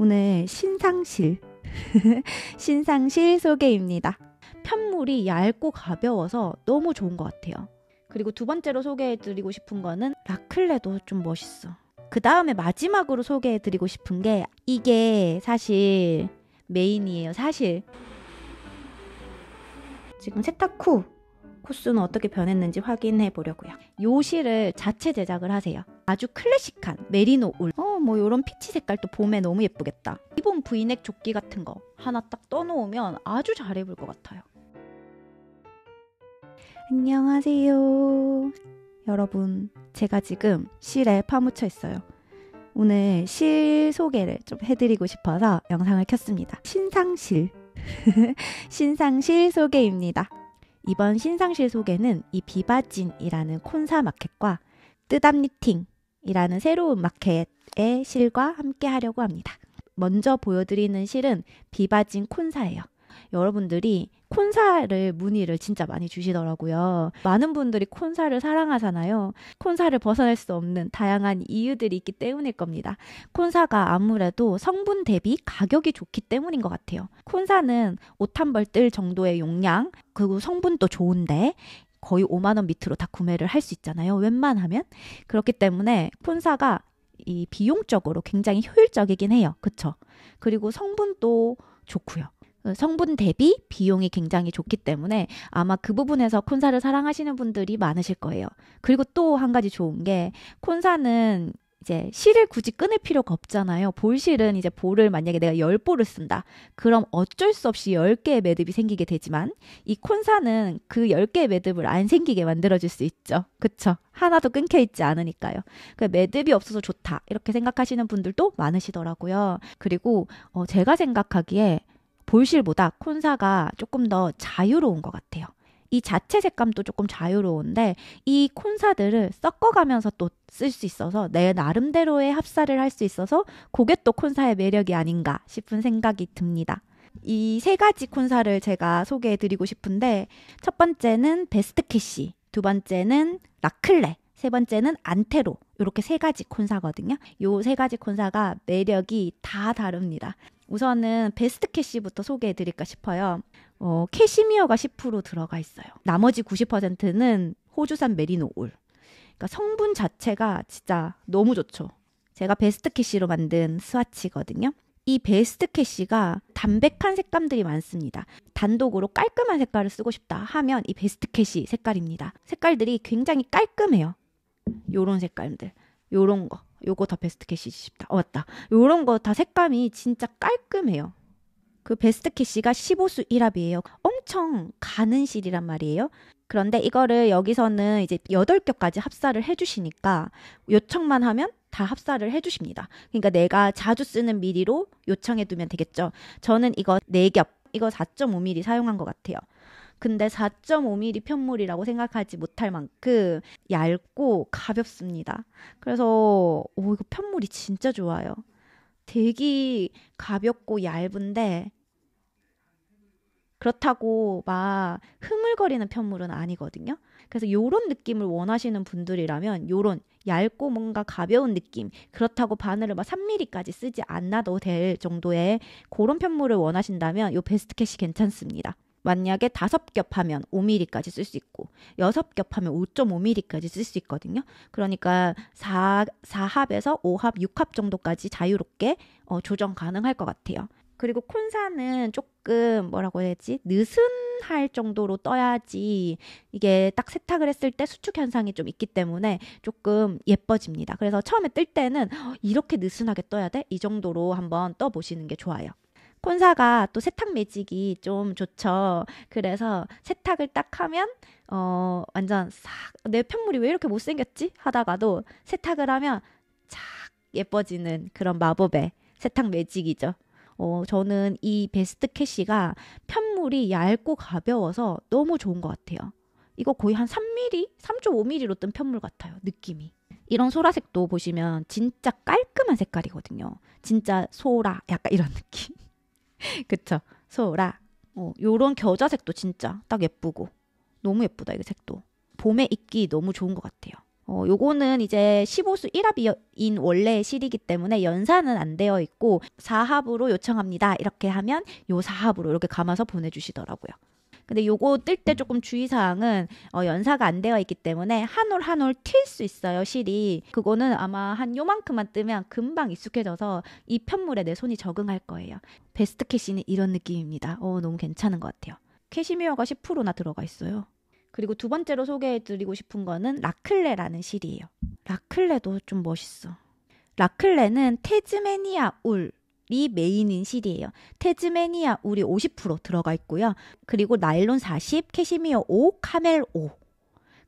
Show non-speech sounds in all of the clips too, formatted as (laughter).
오늘 신상실, (laughs) 신상실 소개입니다. 편물이 얇고 가벼워서 너무 좋은 것 같아요. 그리고 두 번째로 소개해드리고 싶은 거는 라클레도 좀 멋있어. 그 다음에 마지막으로 소개해드리고 싶은 게 이게 사실 메인이에요. 사실 지금 세탁 후 코스는 어떻게 변했는지 확인해 보려고요. 요실을 자체 제작을 하세요. 아주 클래식한 메리노 울. 어, 뭐 요런 피치 색깔도 봄에 너무 예쁘겠다. 기본 브이넥 조끼 같은 거 하나 딱 떠놓으면 아주 잘 입을 것 같아요. 안녕하세요. 여러분, 제가 지금 실에 파묻혀 있어요. 오늘 실 소개를 좀 해드리고 싶어서 영상을 켰습니다. 신상실. (laughs) 신상실 소개입니다. 이번 신상실 소개는 이 비바진이라는 콘사 마켓과 뜨담 니팅이라는 새로운 마켓의 실과 함께 하려고 합니다. 먼저 보여드리는 실은 비바진 콘사예요. 여러분들이 콘사를 문의를 진짜 많이 주시더라고요. 많은 분들이 콘사를 사랑하잖아요. 콘사를 벗어날 수 없는 다양한 이유들이 있기 때문일 겁니다. 콘사가 아무래도 성분 대비 가격이 좋기 때문인 것 같아요. 콘사는 옷 한 벌 뜰 정도의 용량, 그리고 성분도 좋은데 거의 5만원 밑으로 다 구매를 할 수 있잖아요. 웬만하면. 그렇기 때문에 콘사가 이 비용적으로 굉장히 효율적이긴 해요. 그쵸? 그리고 성분도 좋고요. 어, 성분 대비 비용이 굉장히 좋기 때문에 아마 그 부분에서 콘사를 사랑하시는 분들이 많으실 거예요. 그리고 또 한 가지 좋은 게 콘사는 이제 실을 굳이 끊을 필요가 없잖아요. 볼실은 이제 볼을 만약에 내가 열볼을 쓴다. 그럼 어쩔 수 없이 1 0개의 매듭이 생기게 되지만 이 콘사는 그1 0개의 매듭을 안 생기게 만들어줄 수 있죠. 그쵸? 하나도 끊겨 있지 않으니까요. 그 매듭이 없어서 좋다. 이렇게 생각하시는 분들도 많으시더라고요. 그리고 어 제가 생각하기에 볼실보다 콘사가 조금 더 자유로운 것 같아요. 이 자체 색감도 조금 자유로운데 이 콘사들을 섞어가면서 또 쓸 수 있어서 내 나름대로의 합사를 할 수 있어서 그게 또 콘사의 매력이 아닌가 싶은 생각이 듭니다. 이 세 가지 콘사를 제가 소개해 드리고 싶은데 첫 번째는 베스트 캐시, 두 번째는 라클레, 세 번째는 안테로 이렇게 세 가지 콘사거든요. 요 세 가지 콘사가 매력이 다 다릅니다. 우선은 베스트 캐시부터 소개해 드릴까 싶어요. 어, 캐시미어가 10% 들어가 있어요. 나머지 90%는 호주산 메리노 올. 그러니까 성분 자체가 진짜 너무 좋죠. 제가 베스트 캐시로 만든 스와치거든요. 이 베스트 캐시가 담백한 색감들이 많습니다. 단독으로 깔끔한 색깔을 쓰고 싶다 하면 이 베스트 캐시 색깔입니다. 색깔들이 굉장히 깔끔해요. 요런 색감들. 요런 거. 요거 더 베스트 캐시지 싶다. 어, 맞다. 요런 거 다 색감이 진짜 깔끔해요. 그 베스트 캐시가 15수 1합이에요. 엄청 가는 실이란 말이에요. 그런데 이거를 여기서는 이제 8겹까지 합사를 해주시니까 요청만 하면 다 합사를 해주십니다. 그러니까 내가 자주 쓰는 미리로 요청해두면 되겠죠. 저는 이거 4겹, 이거 4.5mm 사용한 것 같아요. 근데 4.5mm 편물이라고 생각하지 못할 만큼 얇고 가볍습니다. 그래서 오 이거 편물이 진짜 좋아요. 되게 가볍고 얇은데 그렇다고 막 흐물거리는 편물은 아니거든요. 그래서 요런 느낌을 원하시는 분들이라면 요런 얇고 뭔가 가벼운 느낌 그렇다고 바늘을 막 3mm까지 쓰지 않아도 될 정도의 그런 편물을 원하신다면 요 베스트 캣이 괜찮습니다. 만약에 다섯 겹 하면 5mm까지 쓸 수 있고 여섯 겹 하면 5.5mm까지 쓸 수 있거든요. 그러니까 4, 4합에서 5합, 6합 정도까지 자유롭게 어, 조정 가능할 것 같아요. 그리고 콘산은 조금 뭐라고 해야 되지? 느슨할 정도로 떠야지 이게 딱 세탁을 했을 때 수축 현상이 좀 있기 때문에 조금 예뻐집니다. 그래서 처음에 뜰 때는 어, 이렇게 느슨하게 떠야 돼? 이 정도로 한번 떠보시는 게 좋아요. 콘사가 또 세탁 매직이 좀 좋죠. 그래서 세탁을 딱 하면 어 완전 싹 내 편물이 왜 이렇게 못생겼지 하다가도 세탁을 하면 착 예뻐지는 그런 마법의 세탁 매직이죠. 어, 저는 이 베스트 캐시가 편물이 얇고 가벼워서 너무 좋은 것 같아요. 이거 거의 한 3mm, 3.5mm로 뜬 편물 같아요. 느낌이. 이런 소라색도 보시면 진짜 깔끔한 색깔이거든요. 진짜 소라 약간 이런 느낌. (laughs) 그쵸? 소라. 어, 요런 겨자색도 진짜 딱 예쁘고. 너무 예쁘다, 이거 색도. 봄에 입기 너무 좋은 것 같아요. 어, 요거는 이제 15수 1합인 원래 실이기 때문에 연산은 안 되어 있고 4합으로 요청합니다. 이렇게 하면 요 4합으로 이렇게 감아서 보내주시더라고요. 근데 요거 뜰때 음. 조금 주의사항은 어, 연사가 안 되어 있기 때문에 한 올 한올튈 수 있어요 실이 그거는 아마 한 요만큼만 뜨면 금방 익숙해져서 이 편물에 내 손이 적응할 거예요 베스트 캐시는 이런 느낌입니다 어 너무 괜찮은 것 같아요 캐시미어가 10%나 들어가 있어요 그리고 두 번째로 소개해드리고 싶은 거는 라클레라는 실이에요 라클레도 좀 멋있어 라클레는 테즈메니아 울이 메인인 실이에요. 테즈메니아 우리 50% 들어가 있고요. 그리고 나일론 40, 캐시미어 5, 카멜 5.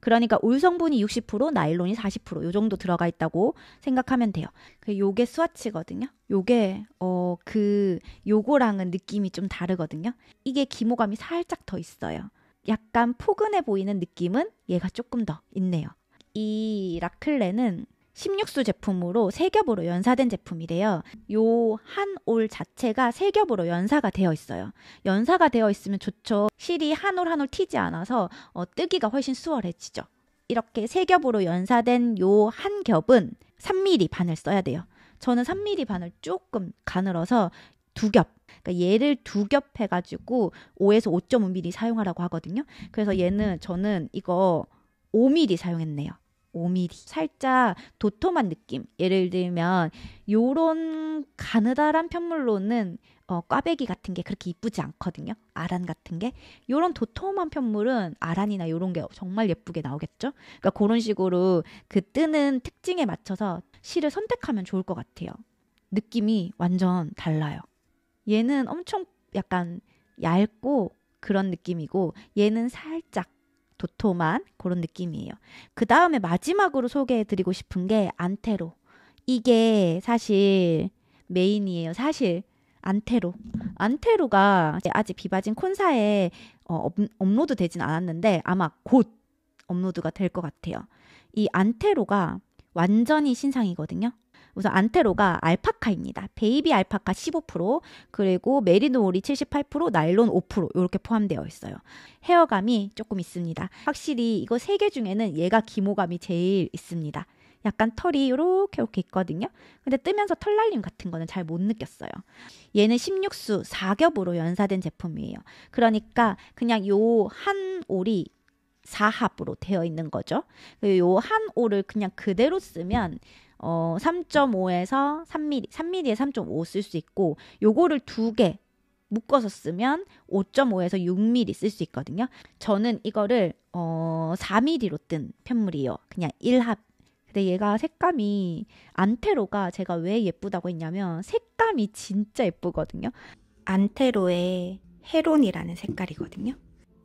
그러니까 울 성분이 60%, 나일론이 40%요 정도 들어가 있다고 생각하면 돼요. 요게 스와치거든요. 요게 어 그 요거랑은 느낌이 좀 다르거든요. 이게 기모감이 살짝 더 있어요. 약간 포근해 보이는 느낌은 얘가 조금 더 있네요. 이 라클레는 16수 제품으로 세겹으로 연사된 제품이래요. 요 한 올 자체가 세겹으로 연사가 되어 있어요. 연사가 되어 있으면 좋죠. 실이 한 올 한 올 튀지 않아서 어, 뜨기가 훨씬 수월해지죠. 이렇게 세겹으로 연사된 요 한 겹은 3mm 반을 써야 돼요. 저는 3mm 반을 조금 가늘어서 두 겹. 그러니까 얘를 두 겹 해가지고 5에서 5.5mm 사용하라고 하거든요. 그래서 얘는 저는 이거 5mm 사용했네요. 5mm 살짝 도톰한 느낌 예를 들면 요런 가느다란 편물로는 어, 꽈배기 같은 게 그렇게 이쁘지 않거든요 아란 같은 게 요런 도톰한 편물은 아란이나 요런 게 정말 예쁘게 나오겠죠 그러니까 그런 식으로 그 뜨는 특징에 맞춰서 실을 선택하면 좋을 것 같아요 느낌이 완전 달라요 얘는 엄청 약간 얇고 그런 느낌이고 얘는 살짝 도톰한 그런 느낌이에요. 그 다음에 마지막으로 소개해드리고 싶은 게 안테로. 이게 사실 메인이에요. 사실 안테로. 안테로가 아직 비바진 콘사에 어, 업로드 되진 않았는데 아마 곧 업로드가 될 것 같아요. 이 안테로가 완전히 신상이거든요. 우선 안테로가 알파카입니다. 베이비 알파카 15% 그리고 메리노 오리 78% 나일론 5% 이렇게 포함되어 있어요. 헤어감이 조금 있습니다. 확실히 이거 세 개 중에는 얘가 기모감이 제일 있습니다. 약간 털이 이렇게 이렇게 있거든요. 근데 뜨면서 털 날림 같은 거는 잘 못 느꼈어요. 얘는 16수 4겹으로 연사된 제품이에요. 그러니까 그냥 요 한 올이 4합으로 되어 있는 거죠. 그 요한 올을 그냥 그대로 쓰면 어, 3.5에서 3mm, 3mm에 3.5 쓸 수 있고 요거를 두 개 묶어서 쓰면 5.5에서 6mm 쓸 수 있거든요. 저는 이거를 어, 4mm로 뜬 편물이에요. 그냥 1합. 근데 얘가 색감이 안테로가 제가 왜 예쁘다고 했냐면 색감이 진짜 예쁘거든요. 안테로의 헤론이라는 색깔이거든요.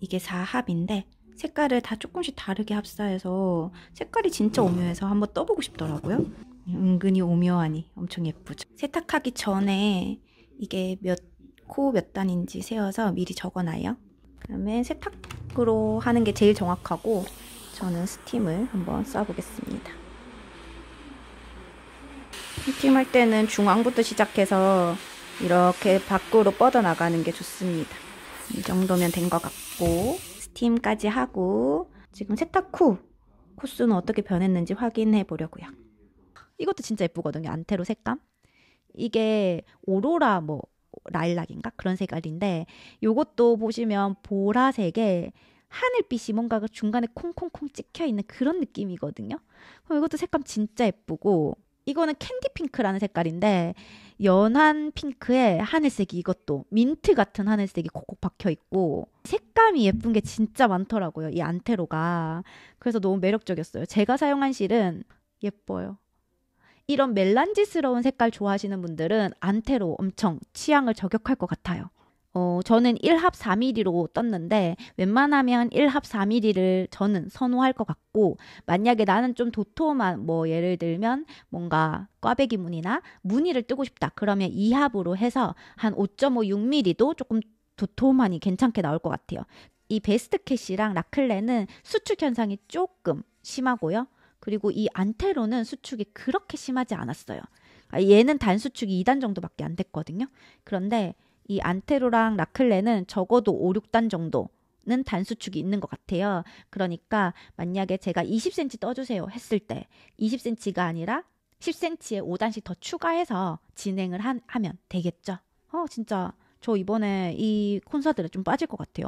이게 4합인데 색깔을 다 조금씩 다르게 합사해서 색깔이 진짜 음. 오묘해서 한번 떠보고 싶더라고요. 은근히 오묘하니 엄청 예쁘죠. 세탁하기 전에 이게 몇 코 몇 단인지 세어서 미리 적어놔요. 그 다음에 세탁으로 하는 게 제일 정확하고 저는 스팀을 한번 쏴보겠습니다. 스팀할 때는 중앙부터 시작해서 이렇게 밖으로 뻗어나가는 게 좋습니다. 이 정도면 된 것 같고 스팀까지 하고 지금 세탁 후 코스는 어떻게 변했는지 확인해 보려고요. 이것도 진짜 예쁘거든요. 안테로 색감. 이게 오로라 뭐 라일락인가 그런 색깔인데 요것도 보시면 보라색에 하늘빛이 뭔가 중간에 콩콩콩 찍혀 있는 그런 느낌이거든요. 그럼 이것도 색감 진짜 예쁘고 이거는 캔디 핑크라는 색깔인데 연한 핑크에 하늘색이 이것도 민트 같은 하늘색이 콕콕 박혀 있고 색감이 예쁜 게 진짜 많더라고요. 이 안테로가. 그래서 너무 매력적이었어요. 제가 사용한 실은 예뻐요. 이런 멜란지스러운 색깔 좋아하시는 분들은 안테로 엄청 취향을 저격할 것 같아요. 어, 저는 1합 4mm로 떴는데 웬만하면 1합 4mm를 저는 선호할 것 같고 만약에 나는 좀 도톰한 뭐 예를 들면 뭔가 꽈배기 무늬나 무늬를 뜨고 싶다 그러면 2합으로 해서 한 5.5, 6mm도 조금 도톰하니 괜찮게 나올 것 같아요. 이 베스트캣이랑 라클레는 수축 현상이 조금 심하고요. 그리고 이 안테로는 수축이 그렇게 심하지 않았어요. 아, 얘는 단수축이 2단 정도밖에 안 됐거든요. 그런데 이 안테로랑 라클레는 적어도 5, 6단 정도 는 단수축이 있는 것 같아요. 그러니까 만약에 제가 20cm 떠주세요 했을 때 20cm가 아니라 10cm에 5단씩 더 추가해서 진행을 한, 하면 되겠죠. 어, 진짜 저 이번에 이 콘서트를 좀 빠질 것 같아요.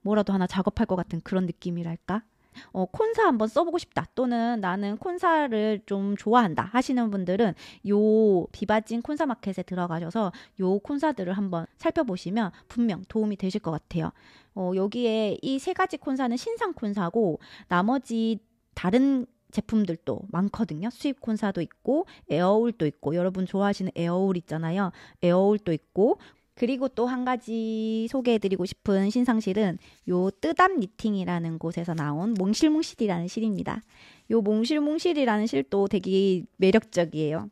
뭐라도 하나 작업할 것 같은 그런 느낌이랄까? 어, 콘사 한번 써보고 싶다 또는 나는 콘사를 좀 좋아한다 하시는 분들은 요 비바진 콘사 마켓에 들어가셔서 요 콘사들을 한번 살펴보시면 분명 도움이 되실 것 같아요. 어, 여기에 이 세 가지 콘사는 신상 콘사고 나머지 다른 제품들도 많거든요. 수입 콘사도 있고 에어울도 있고 여러분 좋아하시는 에어울 있잖아요. 에어울도 있고 그리고 또 한 가지 소개해드리고 싶은 신상실은 요 뜨담 니팅이라는 곳에서 나온 몽실몽실이라는 실입니다. 요 몽실몽실이라는 실도 되게 매력적이에요.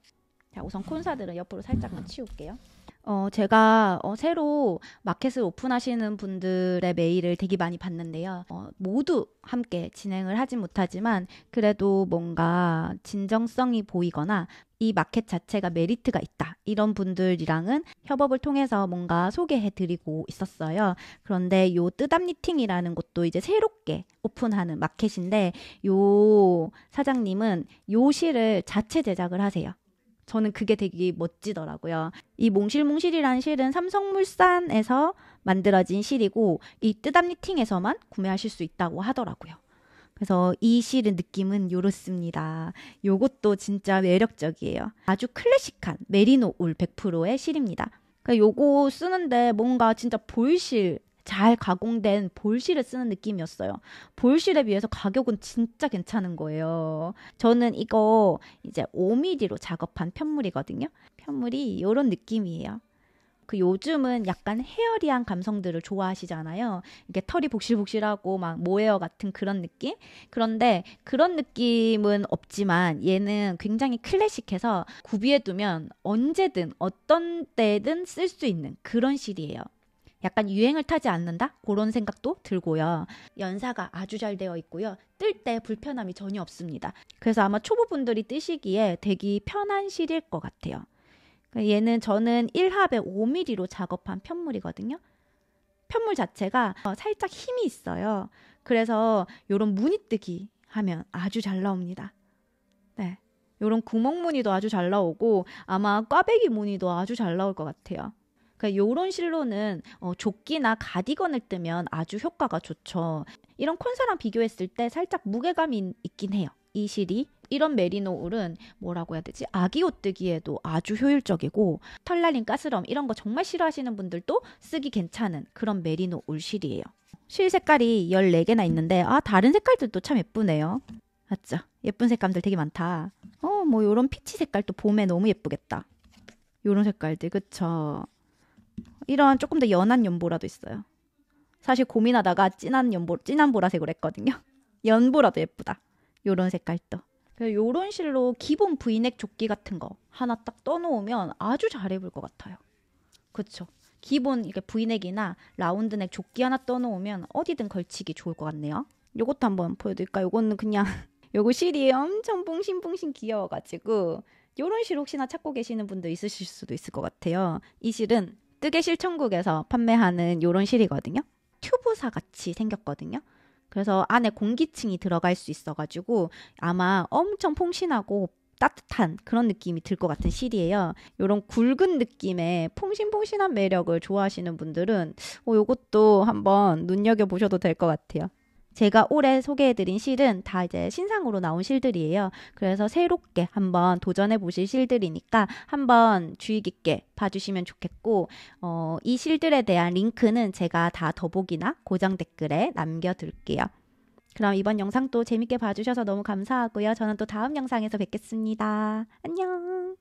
자, 우선 콘사들은 옆으로 살짝만 치울게요. 어, 제가 어, 새로 마켓을 오픈하시는 분들의 메일을 되게 많이 봤는데요 어, 모두 함께 진행을 하진 못하지만 그래도 뭔가 진정성이 보이거나 이 마켓 자체가 메리트가 있다. 이런 분들이랑은 협업을 통해서 뭔가 소개해 드리고 있었어요. 그런데 요 뜨담 니팅이라는 곳도 이제 새롭게 오픈하는 마켓인데 요 사장님은 요 실을 자체 제작을 하세요. 저는 그게 되게 멋지더라고요. 이 몽실몽실이라는 실은 삼성물산에서 만들어진 실이고 이 뜨담니팅에서만 구매하실 수 있다고 하더라고요. 그래서 이 실의 느낌은 요렇습니다. 요것도 진짜 매력적이에요. 아주 클래식한 메리노 울 100%의 실입니다. 그러니까 요거 쓰는데 뭔가 진짜 보일실 잘 가공된 볼실을 쓰는 느낌이었어요. 볼실에 비해서 가격은 진짜 괜찮은 거예요. 저는 이거 이제 5mm로 작업한 편물이거든요. 편물이 이런 느낌이에요. 그 요즘은 약간 헤어리한 감성들을 좋아하시잖아요. 이게 털이 복실복실하고 막 모헤어 같은 그런 느낌? 그런데 그런 느낌은 없지만 얘는 굉장히 클래식해서 구비해두면 언제든 어떤 때든 쓸 수 있는 그런 실이에요. 약간 유행을 타지 않는다? 그런 생각도 들고요. 연사가 아주 잘 되어 있고요. 뜰 때 불편함이 전혀 없습니다. 그래서 아마 초보분들이 뜨시기에 되게 편한 실일 것 같아요. 그러니까 얘는 저는 1합에 5mm로 작업한 편물이거든요. 편물 자체가 어, 살짝 힘이 있어요. 그래서 이런 무늬뜨기 하면 아주 잘 나옵니다. 네. 이런 구멍 무늬도 아주 잘 나오고 아마 꽈배기 무늬도 아주 잘 나올 것 같아요. 그러니까 요런 실로는 어, 조끼나 가디건을 뜨면 아주 효과가 좋죠. 이런 콘사랑 비교했을 때 살짝 무게감이 있긴 해요. 이 실이 이런 메리노 울은 뭐라고 해야 되지? 아기 옷 뜨기에도 아주 효율적이고 털날린 가스럼 이런 거 정말 싫어하시는 분들도 쓰기 괜찮은 그런 메리노 울 실이에요. 실 색깔이 14개나 있는데 아 다른 색깔들도 참 예쁘네요. 맞죠? 예쁜 색감들 되게 많다. 어, 뭐 요런 피치 색깔도 봄에 너무 예쁘겠다. 요런 색깔들 그쵸? 이런 조금 더 연한 연보라도 있어요. 사실 고민하다가 진한 연보, 진한 보라색으로 했거든요. (laughs) 연보라도 예쁘다. 요런 색깔도. 그래서 요런 실로 기본 브이넥 조끼 같은 거 하나 딱 떠놓으면 아주 잘 입을 것 같아요. 그쵸. 기본 이렇게 브이넥이나 라운드넥 조끼 하나 떠놓으면 어디든 걸치기 좋을 것 같네요. 요것도 한번 보여드릴까? 요거는 요 그냥 (laughs) 요거 실이 엄청 봉신봉신 귀여워가지고 요런 실 혹시나 찾고 계시는 분도 있으실 수도 있을 것 같아요. 이 실은 뜨개 실천국에서 판매하는 요런 실이거든요. 튜브사 같이 생겼거든요. 그래서 안에 공기층이 들어갈 수 있어가지고 아마 엄청 퐁신하고 따뜻한 그런 느낌이 들 것 같은 실이에요. 요런 굵은 느낌의 퐁신퐁신한 매력을 좋아하시는 분들은 어, 요것도 한번 눈여겨보셔도 될 것 같아요. 제가 올해 소개해드린 실은 다 이제 신상으로 나온 실들이에요. 그래서 새롭게 한번 도전해보실 실들이니까 한번 주의 깊게 봐주시면 좋겠고, 어, 이 실들에 대한 링크는 제가 다 더보기나 고정 댓글에 남겨둘게요. 그럼 이번 영상도 재밌게 봐주셔서 너무 감사하고요. 저는 또 다음 영상에서 뵙겠습니다. 안녕!